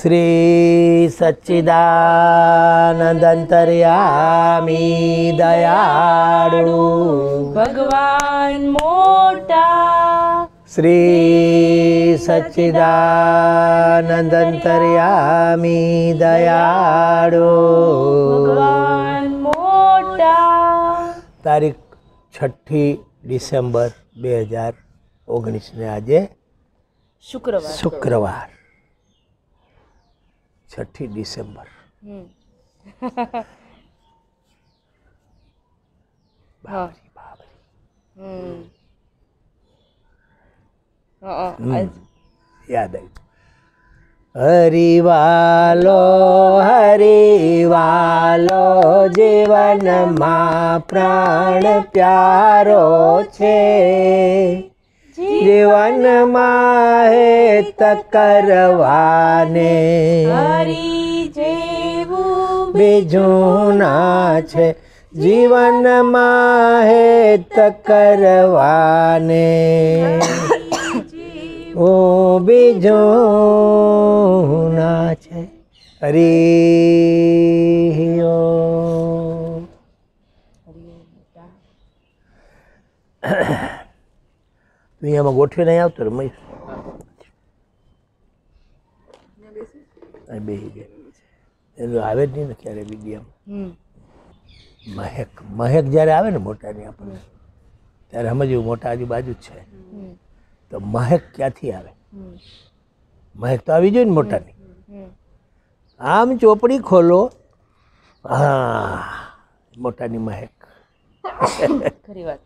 Three. સચ્ચિદાનંતર્યામી દયાળુ ભગવાન મોટા શ્રી સચ્ચિદાનંતર્યામી દયાળુ ભગવાન મોટા તારીખ છઠ્ઠી ડિસેમ્બર બે હજાર ઓગણીસને આજે શુક્રવાર શુક્રવાર છઠ્ઠી ડિસેમ્બર બાબરી બાબરી યાદ આવ્યું હરિવાલો હરિવાલો જીવનમાં પ્રાણ પ્યારો છે જીવન માહે તકરવાને હરી જેવું બીજું ના છે જીવન માહે તકરવાને ઓ બીજું ના છે હરિયો Yeah. અહીંયામાં ગોઠવી નહીં આવતો રમીશ બે જાય એનું આવે જ નહીં ને ક્યારે વિડીયામાં મહેક મહેક જ્યારે આવે ને મોટાની આપણને ત્યારે સમજવું મોટા આજુબાજુ જ છે તો મહેક ક્યાંથી આવે મહેક તો આવી જોઈએ ને મોટાની આમ ચોપડી ખોલો હા મોટાની મહેક ખરી વાત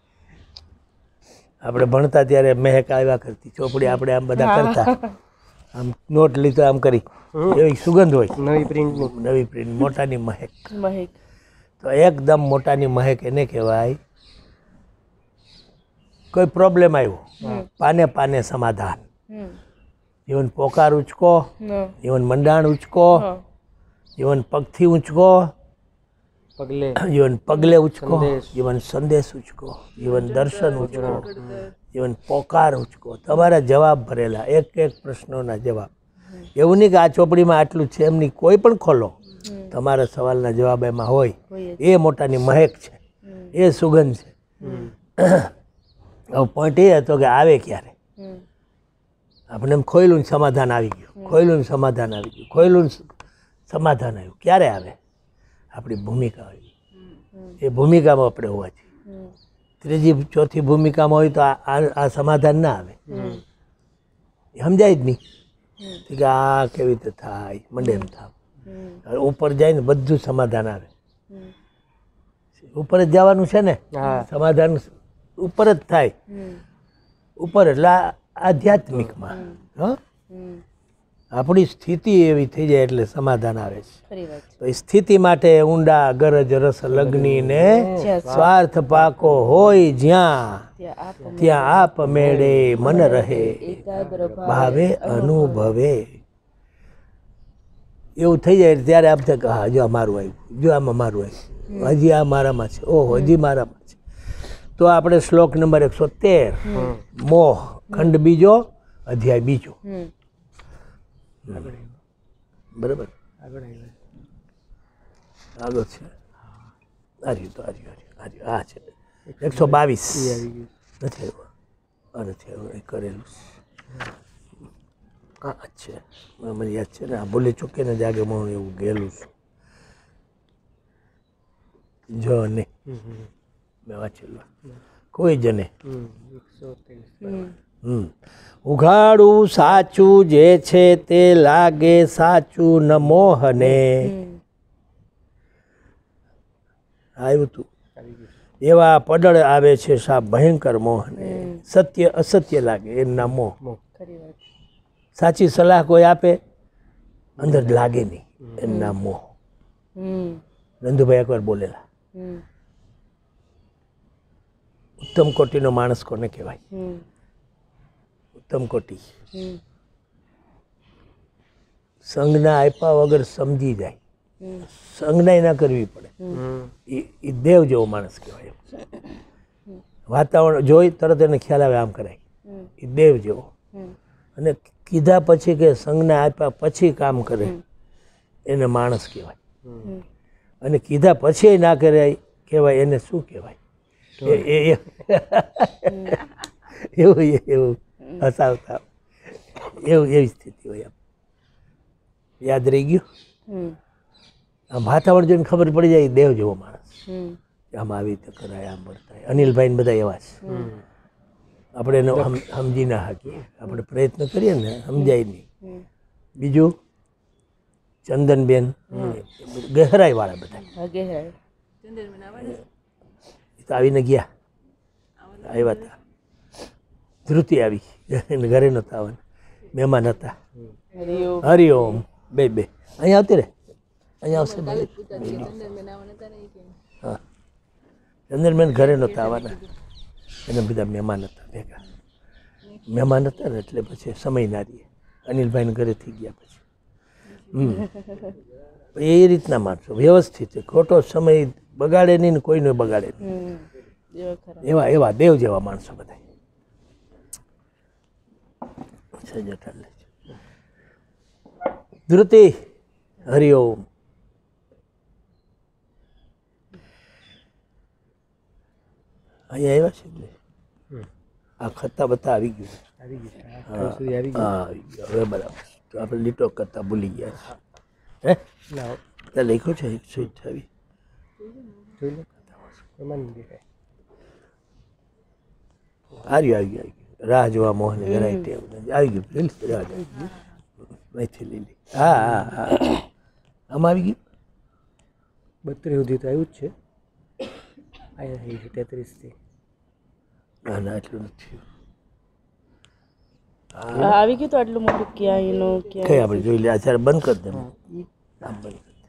આપણે ભણતા ત્યારે મહેક આવ્યા કરતી ચોપડી આપણે આમ બધા કરતા આમ નોટ લીધો આમ કરી એવી સુગંધ હોય નવી પ્રિન્ટની નવી પ્રિન્ટ મોટાની મહેક મહેક તો એકદમ મોટાની મહેક એને કહેવાય કોઈ પ્રોબ્લેમ આવ્યો પાને પાને સમાધાન ઇવન પોકાર ઉંચકો ઇવન મંડાણ ઉંચકો ઇવન પગથી ઉંચકો પગલે જીવન પગલે ઉચકો જીવન સંદેશ ઉચકો જીવન દર્શન ઉચકો જીવન પોકાર ઉચકો તમારા જવાબ ભરેલા એક એક પ્રશ્નોના જવાબ એવું નહીં કે આ ચોપડીમાં આટલું છે એમની કોઈ પણ ખોલો તમારા સવાલના જવાબ એમાં હોય એ મોટાની મહેક છે એ સુગંધ છે હવે પોઈન્ટ એ હતો કે આવે ક્યારે આપણે એમ ખોયલું સમાધાન આવી ગયું ખોયલું સમાધાન આવી ગયું ખોયલું સમાધાન આવ્યું ક્યારે આવે આપણી ભૂમિકા હોય એ ભૂમિકામાં આપણે હોવા છીએ ત્રીજી ચોથી ભૂમિકામાં હોય તો આ સમાધાન ના આવે સમજાય જ નહીં કે આ કેવી રીતે થાય મંડે એમ થાય ઉપર જાય ને બધું સમાધાન આવે ઉપર જ જવાનું છે ને સમાધાન ઉપર જ થાય ઉપર એટલે આધ્યાત્મિકમાં હા આપણી સ્થિતિ એવી થઈ જાય એટલે સમાધાન આવે છે તો એ સ્થિતિ માટે ઊંડા ગરજ રસ લગ્ની ને સ્વાર્થ પાકો હોય જ્યાં ત્યાં આપ મેળે મન રહે ભાવે અનુભવે એવું થઈ જાય ત્યારે આમ થાય હા જો આ મારું આવ્યું જો આમાં મારું આવ્યું હજી આ મારામાં છે ઓહો હજી મારામાં છે તો આપણે શ્લોક નંબર એકસો તેર મોહ ખંડ બીજો અધ્યાય બીજો આગળ આવ્યો બરાબર આગળ આવ્યો આગળ છે આ રહ્યું તો આ રહ્યું આ આ છે એકસો બાવીસ આવી ગયું નથી આવ્યો આ નથી આવ્યો એ કરેલું આ છે મને યાદ છે ને આ ભૂલી ચૂકીને જ જાગે હું એવું ગયેલું છું જો ને મેં વાંચેલું કોઈ જને એકસો ત્રીસ ઉઘાડું સાચું જે છે તે લાગે સાચું ન મોહને આવ્યું તું એવા પડળ આવે છે સા ભયંકર મોહને સત્ય અસત્ય લાગે એમના મોહ સાચી સલાહ કોઈ આપે અંદર લાગે નહીં એમના મોહ નંદુભાઈ એકવાર બોલેલા ઉત્તમ કોટીનો માણસ કોને કહેવાય ધમકોટી સંજ્ઞા આપ્યા વગર સમજી જાય સંજ્ઞા ના કરવી પડે એ દેવ જેવો માણસ કહેવાય વાતાવરણ જોઈ તરત એને ખ્યાલ આવે આમ કરાય એ દેવ જેવો અને કીધા પછી કે સંજ્ઞા આપ્યા પછી કામ કરે એને માણસ કહેવાય અને કીધા પછી ના કરે કહેવાય એને શું કહેવાય એવું એવું હસાવતા એવું એવી સ્થિતિ હોય આમ યાદ રહી ગયું આમ વાતાવરણ જોઈને ખબર પડી જાય દેવ જેવો માણસ આમ આવી રીતે કરાય આમ વર્તાય અનિલભાઈ બધા એવા છે આપણે એનો સમજી ના હાકીએ આપણે પ્રયત્ન કરીએ ને સમજાય નહીં બીજું ચંદનબેન ગહેરાઈ વાળા બધા આવીને ગયા આવ્યા હતા ધૃતિ આવી એને ઘરે નહોતા આવવાના મહેમાન હતા હરિઓમ બે બે અહીંયા આવતી રે અહીંયા આવશે હા ચંદ્રબેન ઘરે નહોતા આવવાના એને બધા મહેમાન હતા ભેગા મહેમાન હતા ને એટલે પછી સમય ના રહીએ અનિલભાઈને ઘરે થઈ ગયા પછી એ રીતના માણસો વ્યવસ્થિત ખોટો સમય બગાડે નહીં ને કોઈને બગાડે નહીં એવા એવા દેવ જેવા માણસો બધા છે જેઠાલાલજી હરિઓમ અહીંયા આવ્યા છે આ ખત્તા બતા આવી ગયું હવે બરાબર આપણે લીટો કરતા ભૂલી ગયા છે હે લખ્યું છે એકસો અઠાવીસ આ રહ્યું આવી ગયું રાહ જોવા મોહને જરાય ટેવ આવી ગયું લીલી રાહ જોઈ અહીંથી લીલી હા હા હા આમ આવી ગયું બત્રીસ સુધી તો આવ્યું જ છે અહીંયા થઈ છે તેત્રીસથી ના ના એટલું નથી આવી ગયું તો આટલું મોટું ક્યાં એનું ક્યાં કઈ આપણે જોઈ લે અત્યારે બંધ કરી દે આમ બંધ કરી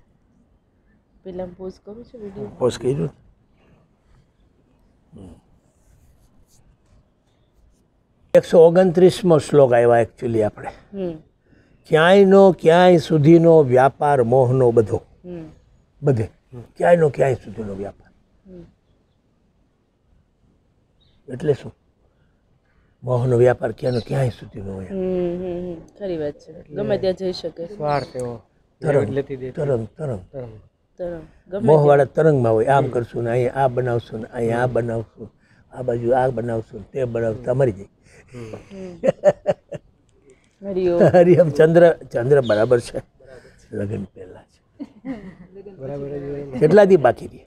પેલા પોઝ કરું છું વિડીયો પોઝ કર્યું એકસો ઓગણત્રીસમો શ્લોક આવ્યા એકચ્યુઅલી આપણે ક્યાંયનો ક્યાંય સુધીનો વ્યાપાર મોહનો બધો બધે ક્યાંયનો ક્યાંય સુધીનો વ્યાપાર એટલે શું મોહનો વ્યાપાર ક્યાંનો ક્યાંય સુધીનો હોય ખરી વાત છે ગમે ત્યાં જઈ શકે સ્વાર્થ એવો તરંગ તરંગ તરંગ મોહવાળા તરંગમાં હોય આમ કરશું ને અહીંયા આ બનાવશું ને અહીંયા આ બનાવશું આ બાજુ આ બનાવશું તે બનાવશું તમારી જાય હરિયમ ચંદ્ર ચંદ્ર બરાબર છે લગ્ન પહેલા છે કેટલા દી બાકી રહી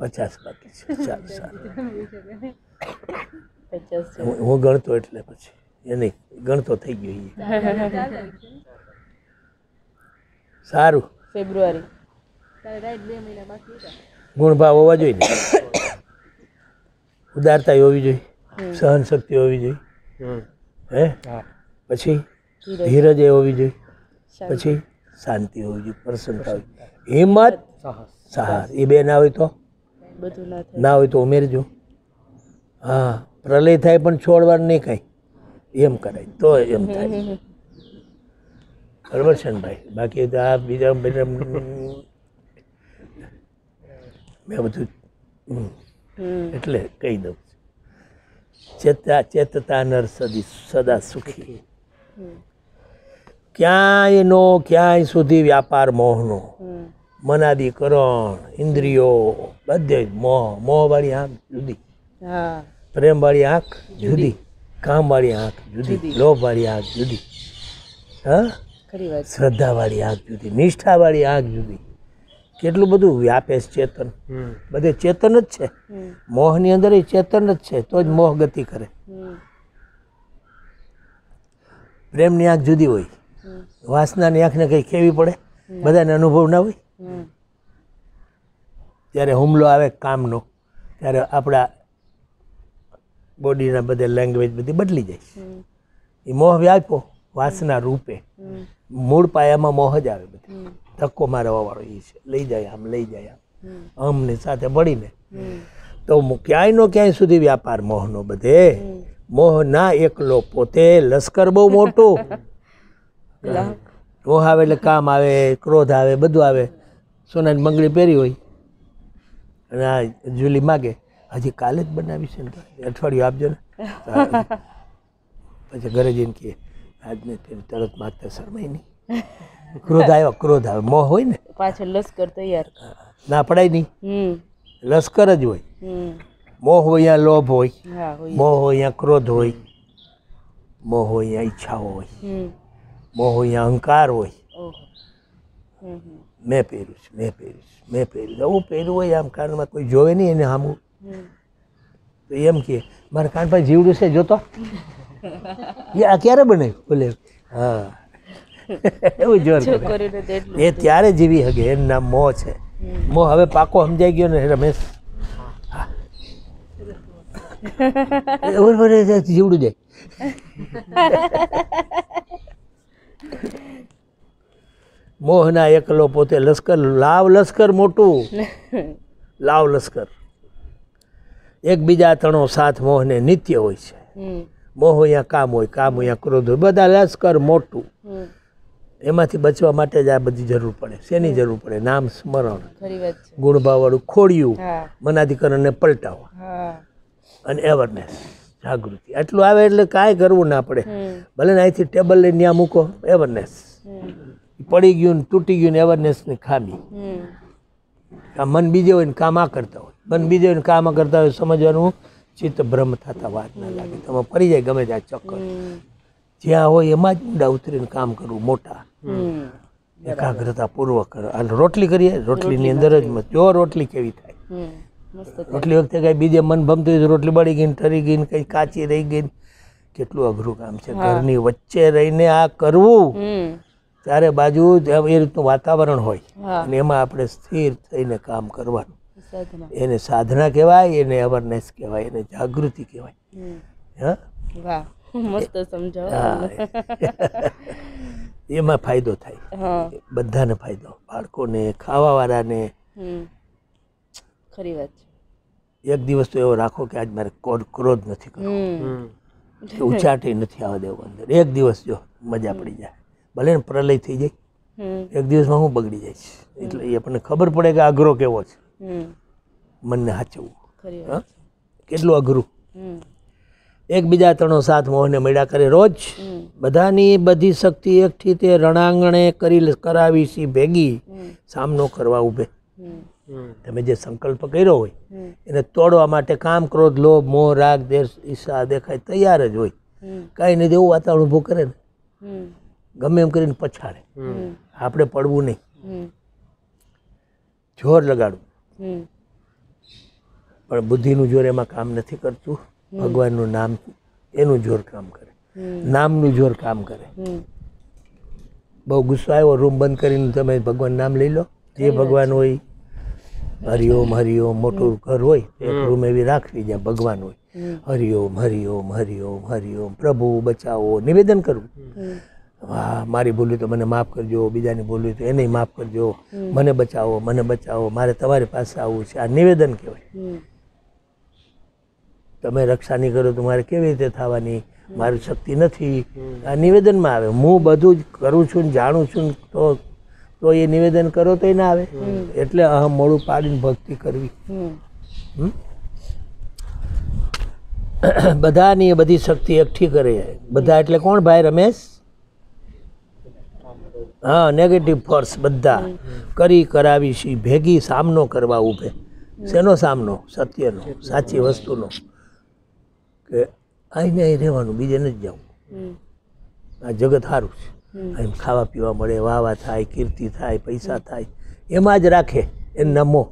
પચાસ બાકી છે ચાલ સારું હું ગણતો એટલે પછી એ નહીં ગણતો થઈ ગયો એ સારું ફેબ્રુઆરી ગુણભાવ હોવા જોઈએ ને ઉદારતા હોવી જોઈએ સહન શક્તિ હોવી જોઈએ હે પછી ધીરજ એ હોવી જોઈએ પછી શાંતિ હોવી જોઈએ પ્રસન્નતા હોવી હિંમત સાહસ એ બે ના હોય તો ના હોય તો ઉમેરજો હા પ્રલય થાય પણ છોડવાનું નહીં કાંઈ એમ કરાય તો એમ થાય બરાબર છે ને ભાઈ બાકી આ બીજા બીજા મેં બધું એટલે કહી દઉં ચેતતા ચેતતા નર સદી સદા સુખી ક્યાંય નો ક્યાંય સુધી વ્યાપાર મોહનો મનાદિકરણ ઇન્દ્રિયો બધે મોહ મોહવાળી આંખ જુદી પ્રેમવાળી આંખ જુદી કામવાળી આંખ જુદી લોભવાળી આંખ જુદી હા શ્રદ્ધાવાળી આંખ જુદી નિષ્ઠાવાળી આંખ જુદી કેટલું બધું વ્યાપે છે ચેતન બધે ચેતન જ છે મોહની અંદર એ ચેતન જ છે તો જ મોહ ગતિ કરે પ્રેમની આંખ જુદી હોય વાસનાની આંખને કંઈ કેવી પડે બધાને અનુભવ ના હોય જ્યારે હુમલો આવે કામનો ત્યારે આપણા બોડીના બધે લેંગ્વેજ બધી બદલી જાય એ મોહ વ્યાપો વાસના રૂપે મૂળ પાયામાં મોહ જ આવે બધી ધક્કો મારવા વાળો એ છે લઈ જાય આમ લઈ જાય આમ આમને સાથે ભળીને તો ક્યાંય નો ક્યાંય સુધી વ્યાપાર મોહનો બધે મોહ ના એકલો પોતે લશ્કર બહુ મોટું મોહ આવે એટલે કામ આવે ક્રોધ આવે બધું આવે સોનાની મંગળી પહેરી હોય અને આ જુલી માગે હજી કાલે જ બનાવી છે ને અઠવાડિયું આપજો ને પછી ઘરે જઈને કહીએ આજને તરત માગતા શરમાય નહીં ક્રોધ આવ્યો ક્રોધ આવ્યો મોહ હોય ને પાછળ લશ્કર તૈયાર ના પડાય નહીં લશ્કર જ હોય મોહ હોય યા લોભ હોય મોહ હોય યા ક્રોધ હોય મોહ હોય યા ઈચ્છા હોય મોહ હોય યા અહંકાર હોય મેં પહેર્યું છે મેં પહેર્યું છે મેં પહેર્યું આવું પહેર્યું હોય આમ કાનમાં કોઈ જોવે નહીં એને આમ તો એમ કે મારા કાન પર જીવડું છે જોતો આ ક્યારે બનાવ્યું બોલે હા એવું જોર એ ત્યારે જીવી હગે એનું નામ મોહ છે મોહ હવે પાકો સમજાઈ ગયો ને રમેશ જીવડું જાય મોહના એકલો પોતે લશ્કર લાવ લશ્કર મોટું લાવ લશ્કર એકબીજા તણો સાથ મોહને નિત્ય હોય છે મોહ અહીંયા કામ હોય કામ અહીંયા ક્રોધ હોય બધા લશ્કર મોટું એમાંથી બચવા માટે જ આ બધી જરૂર પડે શેની જરૂર પડે નામ સ્મરણ ગુણભાવવાળું ખોડિયું મનાધિકરણને પલટાવવા અને એવરનેસ જાગૃતિ આટલું આવે એટલે કાંઈ કરવું ના પડે ભલે ને અહીંથી ટેબલ લઈને ત્યાં મૂકો એવરનેસ પડી ગયું ને તૂટી ગયું ને એવરનેસની ખામી મન બીજે હોય ને કામ આ કરતા હોય મન બીજે હોય ને કામ આ કરતા હોય સમજવાનું ચિત્ત ભ્રમ થતા વાત ના લાગે તમે ફરી જાય ગમે ત્યાં ચક્કર જ્યાં હોય એમાં જ ઊંડા ઉતરીને કામ કરવું મોટા એકાગ્રતા પૂર્વક અને રોટલી કરીએ રોટલીની અંદર જ જો રોટલી કેવી થાય રોટલી વખતે કાંઈ બીજે મન ભમતું હોય રોટલી બળી ગઈ ટરી ગઈ કઈ કાચી રહી ગઈ કેટલું અઘરું કામ છે ઘરની વચ્ચે રહીને આ કરવું ચારે બાજુ એ રીતનું વાતાવરણ હોય અને એમાં આપણે સ્થિર થઈને કામ કરવાનું એને સાધના કહેવાય એને અવેરનેસ કહેવાય એને જાગૃતિ કહેવાય એમાં ફાયદો થાય બધાને ફાયદો બાળકોને ખાવા વાળાને ખરી વાત એક દિવસ તો એવો રાખો કે આજ મારે ક્રોધ નથી કરવો ઉચાટી નથી આવવા દેવો અંદર એક દિવસ જો મજા પડી જાય ભલે ને પ્રલય થઈ જાય એક દિવસમાં હું બગડી જાય એટલે એ આપણને ખબર પડે કે આગ્રો કેવો છે મનને સાચવવું કેટલું અઘરું એકબીજા બીજા ત્રણો સાત મોહને મળ્યા કરે રોજ બધાની બધી શક્તિ એકઠી તે રણાંગણે કરી કરાવી સી ભેગી સામનો કરવા ઊભે તમે જે સંકલ્પ કર્યો હોય એને તોડવા માટે કામ ક્રોધ લોભ મોહ રાગ દેશ ઈશા દેખાય તૈયાર જ હોય કાંઈ નહીં એવું વાતાવરણ ઊભું કરે ને ગમે એમ કરીને પછાડે આપણે પડવું નહીં જોર લગાડવું પણ બુદ્ધિનું જોર એમાં કામ નથી કરતું ભગવાનનું નામ એનું જોર કામ કરે નામનું જોર કામ કરે બહુ ગુસ્સો આવ્યો રૂમ બંધ કરીને તમે ભગવાન નામ લઈ લો જે ભગવાન હોય હરિઓમ હરિઓમ મોટું ઘર હોય એક રૂમ એવી રાખવી જ્યાં ભગવાન હોય હરિઓમ હરિઓમ હરિઓમ હરિઓમ પ્રભુ બચાવો નિવેદન કરવું વાહ મારી ભૂલ તો મને માફ કરજો બીજાની ભૂલ તો એને માફ કરજો મને બચાવો મને બચાવો મારે તમારી પાસે આવવું છે આ નિવેદન કહેવાય તમે રક્ષા નહીં કરો તો મારે કેવી રીતે થવાની મારી શક્તિ નથી આ નિવેદનમાં આવે હું બધું જ કરું છું ને જાણું છું તો તો એ નિવેદન કરો તો ના આવે એટલે અહમ મોડું પાડીને ભક્તિ કરવી બધાની બધી શક્તિ એકઠી કરે બધા એટલે કોણ ભાઈ રમેશ હા નેગેટિવ ફોર્સ બધા કરી કરાવી છી ભેગી સામનો કરવા ઊભે શેનો સામનો સત્યનો સાચી વસ્તુનો કે અહીં અહીં રહેવાનું બીજે નથી જવું આ જગત સારું છે અહીં ખાવા પીવા મળે વાવા થાય કીર્તિ થાય પૈસા થાય એમાં જ રાખે એ નમો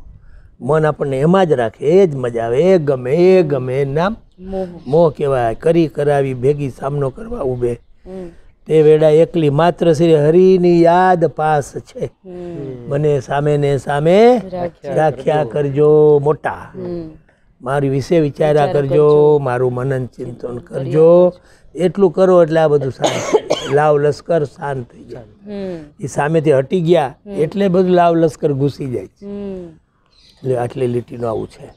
મન આપણને એમાં જ રાખે એ જ મજા આવે એ ગમે એ ગમે નામ મોહ કહેવાય કરી કરાવી ભેગી સામનો કરવા ઊભે તે વેળા એકલી માત્ર શ્રી હરિની યાદ પાસ છે મને સામે ને સામે રાખ્યા કરજો મોટા મારી વિશે વિચાર્યા કરજો મારું મનન ચિંતન કરજો એટલું કરો એટલે આ બધું શાંત લાવ લશ્કર શાંત થઈ જાય એ સામેથી હટી ગયા એટલે બધું લાવ લશ્કર ઘૂસી જાય એટલે આટલી લીટીનું આવું છે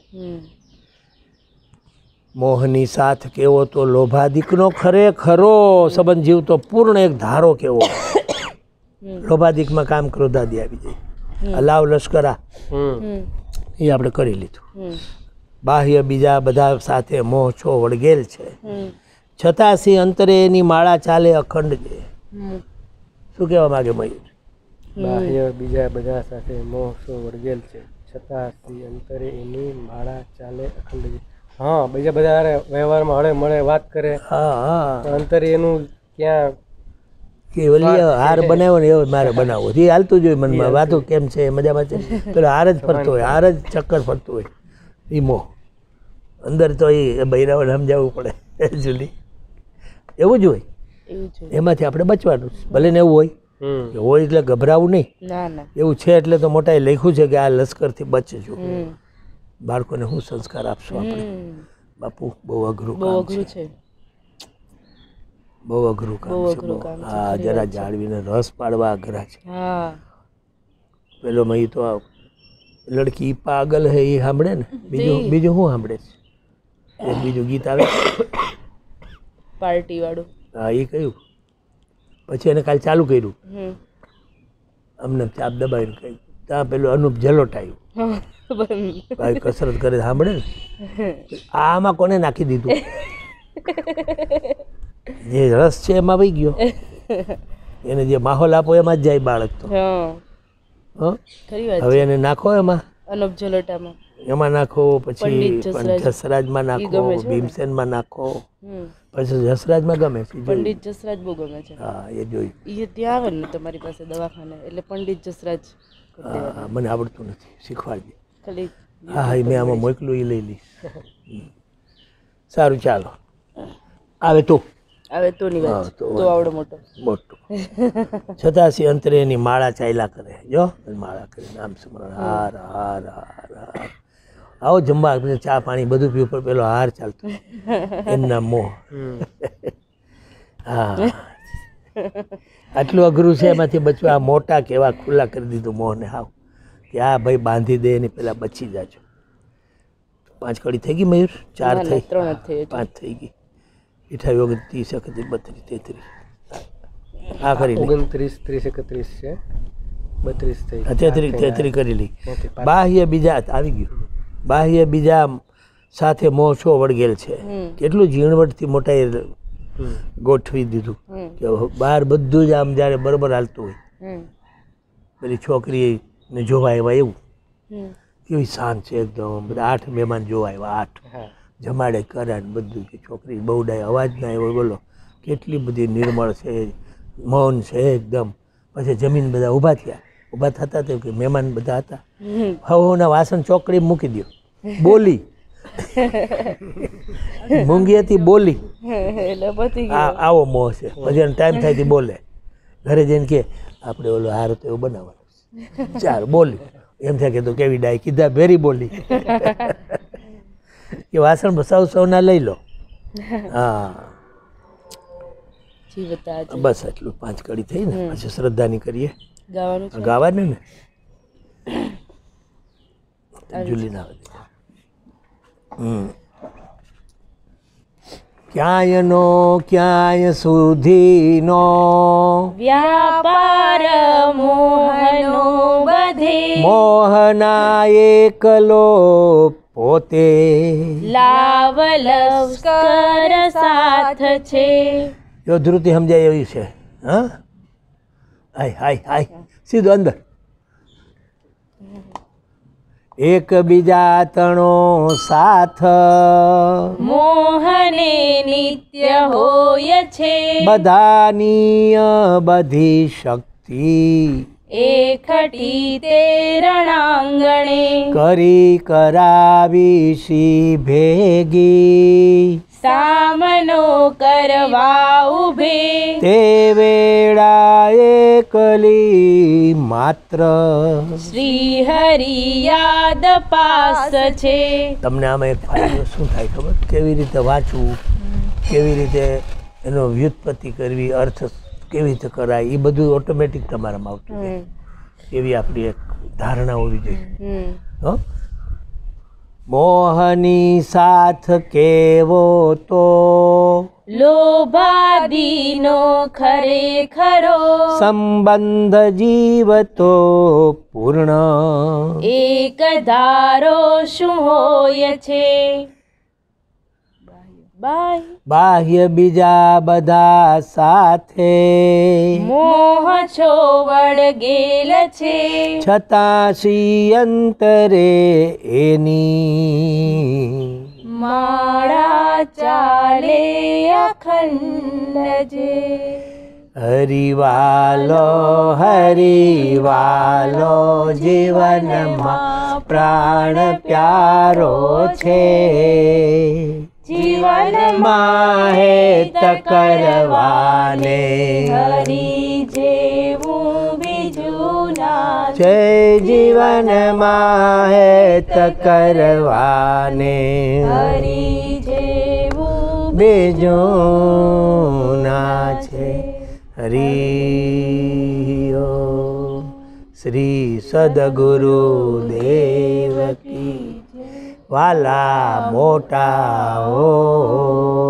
મોહની સાથ કેવો તો લોભાદિકનો દીકનો ખરેખરો સંબંધ જીવ તો પૂર્ણ એક ધારો કેવો લોભાદિકમાં કામ ક્રોધાદી આવી જાય અલાવ લશ્કરા એ આપણે કરી લીધું બાહ્ય બીજા બધા સાથે મોહ છો વળગેલ છે છતાં સિંહ અંતરે એની માળા ચાલે અખંડ છે શું કહેવા માગે મયુર બાહ્ય બીજા બધા સાથે મોહ છો વળગેલ છે છતાં સિંહ અંતરે એની માળા ચાલે અખંડ છે હા બીજા બધા અરે વ્યવહારમાં હળે મળે વાત કરે હા હા અંતર એનું ક્યાં કે ઓલી હાર બનાવો ને એવો મારે બનાવવો જે હાલતું જ હોય મનમાં વાતો કેમ છે મજામાં છે પેલો હાર જ ફરતો હોય હાર જ ચક્કર ફરતું હોય એ અંદર તો એ બૈરાઓને સમજાવવું પડે જુલી એવું જ હોય એમાંથી આપણે બચવાનું ભલે ને એવું હોય હોય એટલે ગભરાવું નહીં એવું છે એટલે તો મોટા લખ્યું છે કે આ લશ્કરથી બચજો બાળકોને હું સંસ્કાર આપશું આપણે બાપુ બહુ અઘરું બહુ અઘરું છે બહુ અઘરું કામ છે હા જરા જાળવીને રસ પાડવા અઘરા છે પેલો મહી તો લડકી પાગલ હે એ સાંભળે ને બીજું બીજું શું સાંભળે છે એક બીજું ગીત આવે પાર્ટી વાળું હા એ કહ્યું પછી એને કાલ ચાલુ કર્યું અમને ચાપ દબાવીને કહ્યું ત્યાં પેલું અનુપ જલોટ આવ્યું કસરત કરે સાંભળે ને આમાં કોને નાખી દીધું જે રસ છે એમાં વહી ગયો એને જે માહોલ આપો એમાં જ જાય બાળક તો હવે એને નાખો એમાં અનબ જલોટામાં એમાં નાખો પછી જસરાજમાં નાખો ભીમસેનમાં નાખો પછી જસરાજમાં ગમે છે પંડિત જસરાજ બહુ ગમે છે હા એ જોયું એ ત્યાં આવે ને તમારી પાસે દવાખાને એટલે પંડિત જસરાજ મને આવડતું નથી શીખવાડજે ખાલી હા હા મેં આમાં મોકલું એ લઈ લઈ સારું ચાલો આવે તો આવે તો ની વાત તો આવડો મોટો મોટો છતાંસી અંતરે એની માળા ચાલ્યા કરે જો માળા કરે નામ સ્મરણ હાર હાર હાર હાર આવો જમવા ચા પાણી બધું પીવું પણ પેલો હાર ચાલતો એમના મોહ હા આટલું અઘરું છે એમાંથી બચવા મોટા કેવા ખુલ્લા કરી દીધું મોહને હાવ કે આ ભાઈ બાંધી દે ને પેલા બચી જાજો પાંચ કડી થઈ ગઈ મયુર ચાર થઈ પાંચ થઈ ગઈ અઠાવી ઓગણ ત્રીસ એકત્રીસ બત્રીસ તેત્રીસ આ કરી ઓગણત્રીસ ત્રીસ એકત્રીસ છે બત્રીસ થઈ તેત્રીસ તેત્રીસ કરી લઈ બાહ્ય બીજા આવી ગયું બાહ્ય બીજા સાથે મોછો વળગેલ છે કેટલું ઝીણવટથી મોટા ગોઠવી દીધું કે બહાર બધું જ આમ જ્યારે બરોબર હાલતું હોય પેલી છોકરી ને જોવા આવ્યા એવું કેવી શાંત છે એકદમ બધા આઠ મહેમાન જોવા આવ્યા આઠ જમાડે કરે બધું કે છોકરી બહુ ડાય અવાજ ના આવ્યો બોલો કેટલી બધી નિર્મળ છે મૌન છે એકદમ પછી જમીન બધા ઊભા થયા ઊભા થતા તે કે મહેમાન બધા હતા હવના વાસણ ચોકડી મૂકી દો બોલી મૂંગી હતી બોલી આવો મોહ છે પછી ટાઈમ થાય બોલે ઘરે જઈને કે આપણે ઓલો હારો તો એવો બનાવવાનો ચાર બોલી એમ થયા કીધું કેવી ડાય કીધા ભેરી બોલી એ વાસણ બસાવ સૌના લઈ લો હા બસ એટલું પાંચ કડી થઈ ને પછી શ્રદ્ધાની કરીએ ગાવાનું ને જુલી ના હમ ક્યાંયનો ક્યાંય સુધીનો વ્યાપાર મોહનો બધે મોહના એકલો પોતે લાવ લશ્કર સાથ છે યોધૃતિ સમજાય એવી છે હા હાય હાય હાય સીધો અંદર એકબીજા તણો સાથ મોહને નિત્ય હોય છે બધાની બધી શક્તિ એકઠી તે રણાંગણે કરી કરાવી સી ભેગી સામનો કરવા ઉભી તે વેળાએ કલી માત્ર શ્રી હરિ યાદ પાસ છે તમને આમાં એક ફાયદો શું થાય ખબર કેવી રીતે વાંચવું કેવી રીતે એનો વ્યુત્પત્તિ કરવી અર્થ કેવી રીતે કરાય એ બધું ઓટોમેટિક તમારામાં આવતું એવી આપણી એક ધારણા હોવી જોઈએ હં મોહની સાથ કેવો તો લોભાદીનો ખરેખરો સંબંધ જીવ તો પૂર્ણ એક ધારો શું હોય છે બાહ્ય બીજા બધા સાથે મોહ છો વળગેલ છે છતાં શ્રી અંતરે એની માળા ચાલે અખંડ જે હરિવાલો હરિવાલો જીવનમાં પ્રાણ પ્યારો છે જીવન માહે તકરવાને હરી જેવું બીજું છે જીવન માહે તકરવાને હરી જેવું બીજું ના છે હરિયો શ્રી સદગુરુ દેવ વાલા મોટા હો